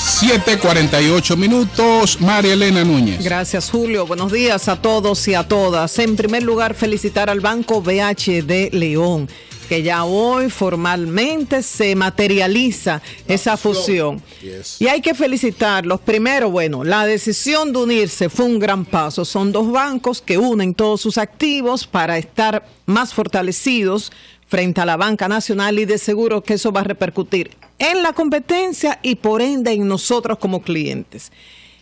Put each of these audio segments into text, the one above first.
7:48 minutos, María Elena Núñez. Gracias, Julio. Buenos días a todos y a todas. En primer lugar, felicitar al Banco BH de León, que ya hoy formalmente se materializa esa fusión. Y hay que felicitarlos. Primero, bueno, la decisión de unirse fue un gran paso. Son dos bancos que unen todos sus activos para estar más fortalecidos frente a la Banca Nacional y de seguro que eso va a repercutir en la competencia y por ende en nosotros como clientes.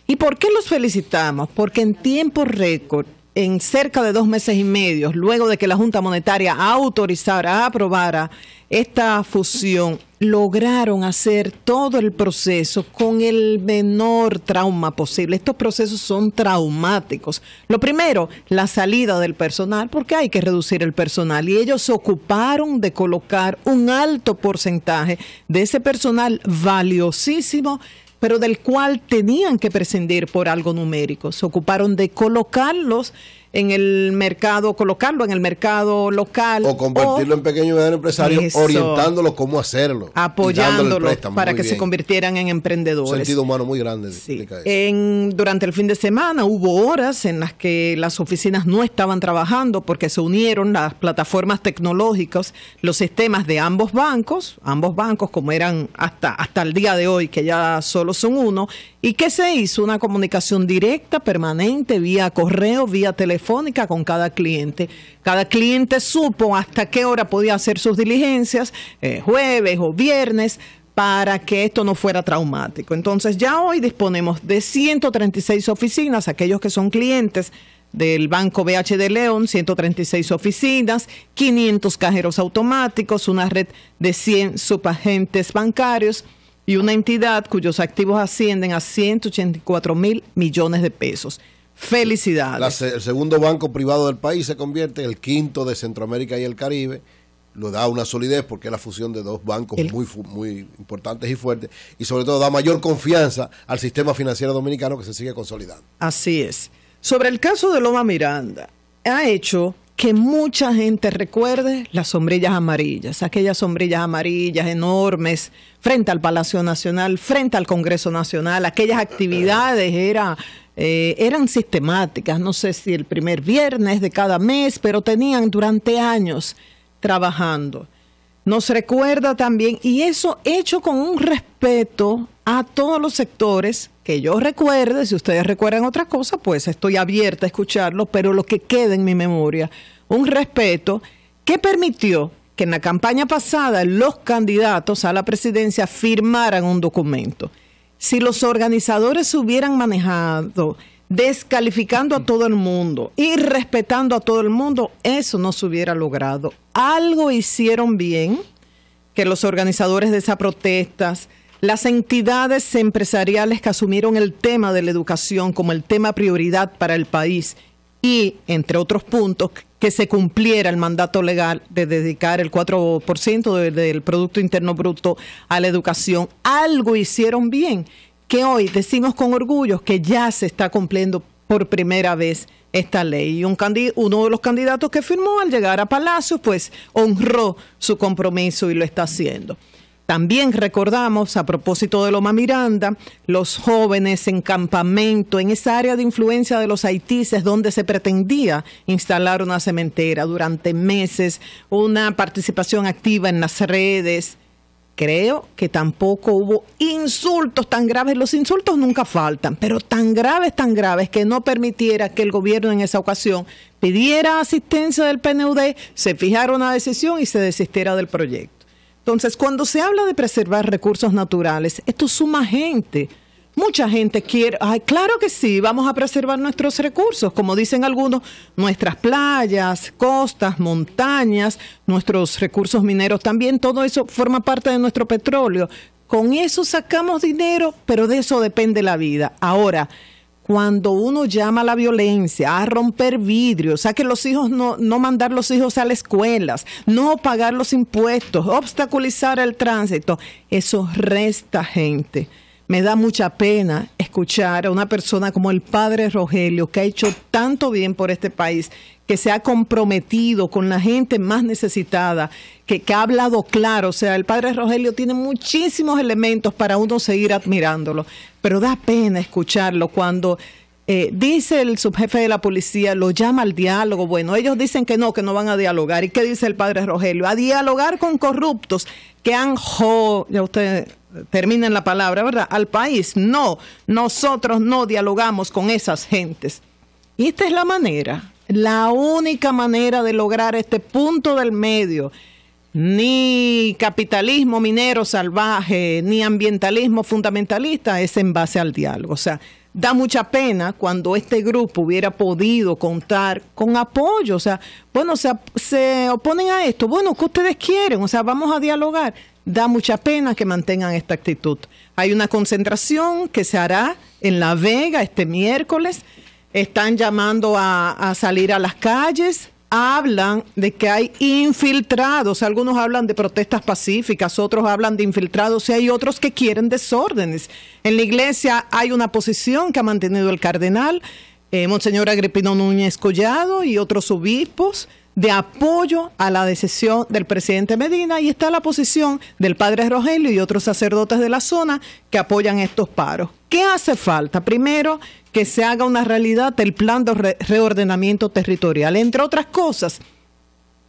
¿Y por qué los felicitamos? Porque en tiempo récord, en cerca de dos meses y medio, luego de que la Junta Monetaria autorizara, aprobara esta fusión lograron hacer todo el proceso con el menor trauma posible. Estos procesos son traumáticos. Lo primero, la salida del personal, porque hay que reducir el personal. Y ellos se ocuparon de colocar un alto porcentaje de ese personal valiosísimo pero del cual tenían que prescindir por algo numérico. Se ocuparon de colocarlos en el mercado, colocarlo en el mercado local. O convertirlo en pequeño y mediano empresario, orientándolo cómo hacerlo. Apoyándolo para que se convirtieran en emprendedores. Un sentido humano muy grande. En, durante el fin de semana hubo horas en las que las oficinas no estaban trabajando porque se unieron las plataformas tecnológicas, los sistemas de ambos bancos, ambos bancos como eran hasta, hasta el día de hoy, que ya solo son uno, y que se hizo una comunicación directa, permanente, vía correo, vía teléfono con cada cliente. Cada cliente supo hasta qué hora podía hacer sus diligencias, eh, jueves o viernes para que esto no fuera traumático. Entonces ya hoy disponemos de 136 oficinas, aquellos que son clientes del Banco BH de León, 136 oficinas, 500 cajeros automáticos, una red de 100 subagentes bancarios y una entidad cuyos activos ascienden a 184 mil millones de pesos. Felicidades. el segundo banco privado del país se convierte en el quinto de Centroamérica y el Caribe. Lo da una solidez porque es la fusión de dos bancos muy, muy importantes y fuertes. Y sobre todo da mayor confianza al sistema financiero dominicano que se sigue consolidando. Así es. Sobre el caso de Loma Miranda, ha hecho que mucha gente recuerde las sombrillas amarillas, aquellas sombrillas amarillas enormes frente al Palacio Nacional, frente al Congreso Nacional, aquellas actividades, era eh, eran sistemáticas, no sé si el primer viernes de cada mes, pero tenían durante años trabajando. Nos recuerda también, y eso hecho con un respeto a todos los sectores que yo recuerde, si ustedes recuerdan otra cosa, pues estoy abierta a escucharlo, pero lo que queda en mi memoria, un respeto que permitió que en la campaña pasada los candidatos a la presidencia firmaran un documento si los organizadores hubieran manejado descalificando a mm. todo el mundo y respetando a todo el mundo, eso no se hubiera logrado. Algo hicieron bien que los organizadores de esas protestas, las entidades empresariales que asumieron el tema de la educación como el tema prioridad para el país y, entre otros puntos, que se cumpliera el mandato legal de dedicar el 4% del, Producto Interno Bruto a la educación. Algo hicieron bien, que hoy decimos con orgullo que ya se está cumpliendo por primera vez esta ley. Y un uno de los candidatos que firmó al llegar a Palacio, pues honró su compromiso y lo está haciendo. También recordamos, a propósito de Loma Miranda, los jóvenes en campamento, en esa área de influencia de los haitises donde se pretendía instalar una cementera durante meses, una participación activa en las redes. Creo que tampoco hubo insultos tan graves, los insultos nunca faltan, pero tan graves, tan graves que no permitiera que el gobierno en esa ocasión pidiera asistencia del PNUD, se fijara una decisión y se desistiera del proyecto. Entonces, cuando se habla de preservar recursos naturales, esto suma gente. Mucha gente quiere, ay, claro que sí, vamos a preservar nuestros recursos, como dicen algunos, nuestras playas, costas, montañas, nuestros recursos mineros también, todo eso forma parte de nuestro petróleo. Con eso sacamos dinero, pero de eso depende la vida. Ahora, cuando uno llama a la violencia, a romper vidrios, a que los hijos no, no mandar los hijos a las escuelas, no pagar los impuestos, obstaculizar el tránsito, eso resta gente. Me da mucha pena escuchar a una persona como el padre Rogelio, que ha hecho tanto bien por este país, que se ha comprometido con la gente más necesitada, que, ha hablado claro. O sea, el padre Rogelio tiene muchísimos elementos para uno seguir admirándolo, pero da pena escucharlo cuando... Eh, dice el subjefe de la policía, lo llama al diálogo. Bueno, ellos dicen que no, que no van a dialogar. ¿Y qué dice el padre Rogelio? A dialogar con corruptos que han... ya usted Terminen la palabra, ¿verdad? Al país. No, nosotros no dialogamos con esas gentes. Y esta es la manera, la única manera de lograr este punto del medio. Ni capitalismo minero salvaje, ni ambientalismo fundamentalista es en base al diálogo. O sea, da mucha pena cuando este grupo hubiera podido contar con apoyo. O sea, bueno, se oponen a esto. Bueno, ¿qué ustedes quieren? O sea, vamos a dialogar da mucha pena que mantengan esta actitud. Hay una concentración que se hará en La Vega este miércoles. Están llamando a, salir a las calles. Hablan de que hay infiltrados. Algunos hablan de protestas pacíficas, otros hablan de infiltrados y hay otros que quieren desórdenes. En la iglesia hay una posición que ha mantenido el cardenal, eh, Monseñor Agripino Núñez Collado y otros obispos de apoyo a la decisión del presidente Medina y está la posición del padre Rogelio y otros sacerdotes de la zona que apoyan estos paros. ¿Qué hace falta? Primero, que se haga una realidad el plan de reordenamiento territorial. Entre otras cosas,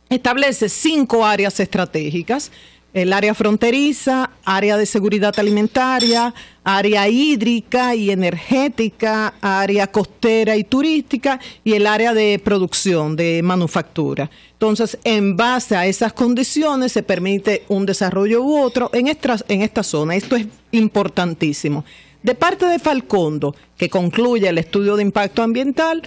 establece cinco áreas estratégicas el área fronteriza, área de seguridad alimentaria, área hídrica y energética, área costera y turística y el área de producción, de manufactura. Entonces, en base a esas condiciones se permite un desarrollo u otro en esta, en esta zona. Esto es importantísimo. De parte de Falcondo, que concluye el estudio de impacto ambiental,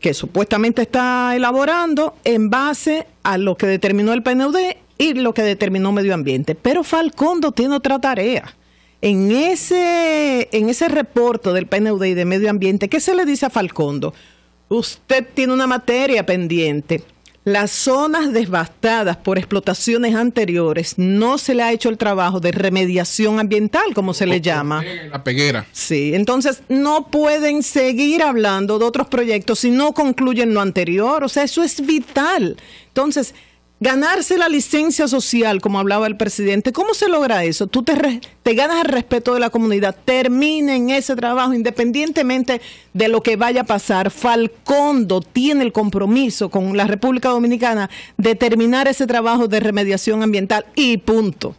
que supuestamente está elaborando en base a lo que determinó el PNUD y lo que determinó medio ambiente. Pero Falcondo tiene otra tarea. En ese, en ese reporte del PNUD y de medio ambiente, ¿qué se le dice a Falcondo? Usted tiene una materia pendiente. Las zonas devastadas por explotaciones anteriores no se le ha hecho el trabajo de remediación ambiental, como se le llama. La peguera. Sí, entonces no pueden seguir hablando de otros proyectos si no concluyen lo anterior. O sea, eso es vital. Entonces, ganarse la licencia social, como hablaba el presidente, ¿cómo se logra eso? Tú te, te, ganas el respeto de la comunidad, terminen ese trabajo independientemente de lo que vaya a pasar. Falcondo tiene el compromiso con la República Dominicana de terminar ese trabajo de remediación ambiental y punto.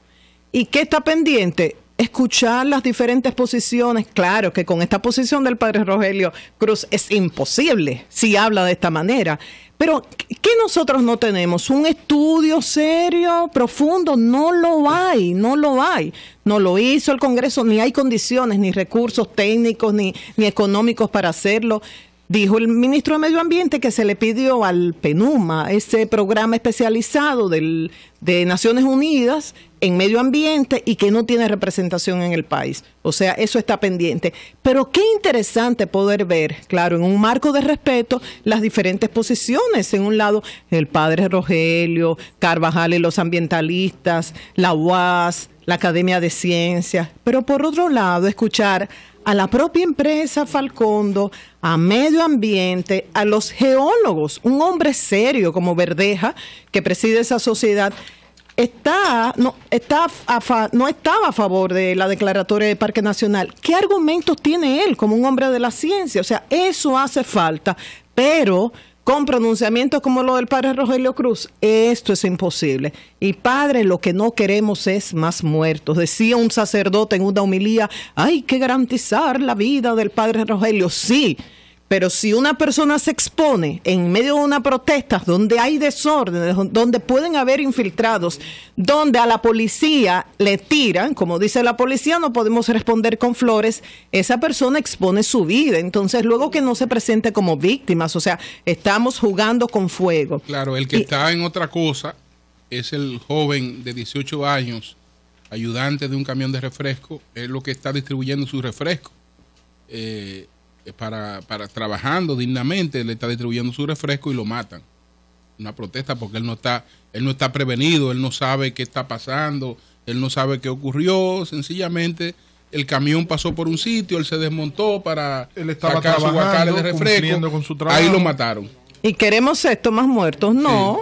¿Y qué está pendiente? escuchar las diferentes posiciones. Claro que con esta posición del padre Rogelio Cruz es imposible si habla de esta manera. Pero ¿qué nosotros no tenemos? Un estudio serio, profundo, no lo hay, no lo hay. No lo hizo el Congreso, ni hay condiciones, ni recursos técnicos, ni, ni económicos para hacerlo. Dijo el ministro de Medio Ambiente que se le pidió al PENUMA, ese programa especializado del, de Naciones Unidas en medio ambiente y que no tiene representación en el país. O sea, eso está pendiente. Pero qué interesante poder ver, claro, en un marco de respeto, las diferentes posiciones. En un lado, el padre Rogelio, Carvajal y los ambientalistas, la UAS, la Academia de Ciencias. Pero por otro lado, escuchar a la propia empresa Falcondo, a medio ambiente, a los geólogos, un hombre serio como Verdeja, que preside esa sociedad, está, no, está no estaba a favor de la declaratoria de Parque Nacional. ¿Qué argumentos tiene él como un hombre de la ciencia? O sea, eso hace falta, pero con pronunciamientos como lo del padre Rogelio Cruz, esto es imposible. Y padre, lo que no queremos es más muertos. Decía un sacerdote en una homilía, hay que garantizar la vida del padre Rogelio. Sí, pero si una persona se expone en medio de una protesta donde hay desórdenes, donde pueden haber infiltrados, donde a la policía le tiran, como dice la policía, no podemos responder con flores, esa persona expone su vida. Entonces, luego que no se presente como víctimas, o sea, estamos jugando con fuego. Claro, el que está en otra cosa es el joven de 18 años, ayudante de un camión de refresco, es lo que está distribuyendo su refresco. Eh, eh, para, para trabajando dignamente, le está distribuyendo su refresco y lo matan. Una protesta porque él no está, él no está prevenido, él no sabe qué está pasando, él no sabe qué ocurrió, sencillamente el camión pasó por un sitio, él se desmontó para él estaba sacar de refresco, ahí lo mataron. Y queremos esto más muertos, no.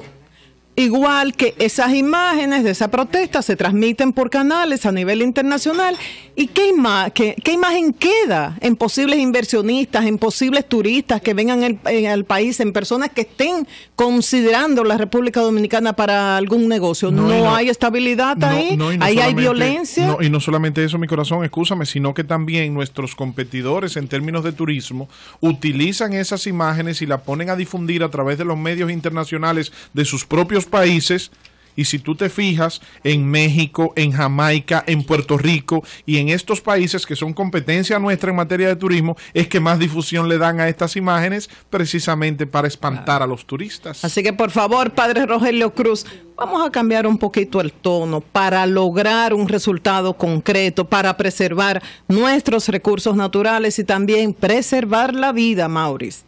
Igual que esas imágenes de esa protesta se transmiten por canales a nivel internacional. ¿Y qué, qué, imagen queda en posibles inversionistas, en posibles turistas que vengan eh, al país, en personas que estén considerando la República Dominicana para algún negocio? No, hay estabilidad ahí, ahí hay violencia. y no solamente eso, mi corazón, escúchame, sino que también nuestros competidores en términos de turismo utilizan esas imágenes y las ponen a difundir a través de los medios internacionales de sus propios países. Y si tú te fijas en México, en Jamaica, en Puerto Rico y en estos países que son competencia nuestra en materia de turismo, es que más difusión le dan a estas imágenes precisamente para espantar a los turistas. Así que por favor, padre Rogelio Cruz, vamos a cambiar un poquito el tono para lograr un resultado concreto, para preservar nuestros recursos naturales y también preservar la vida, Maurice.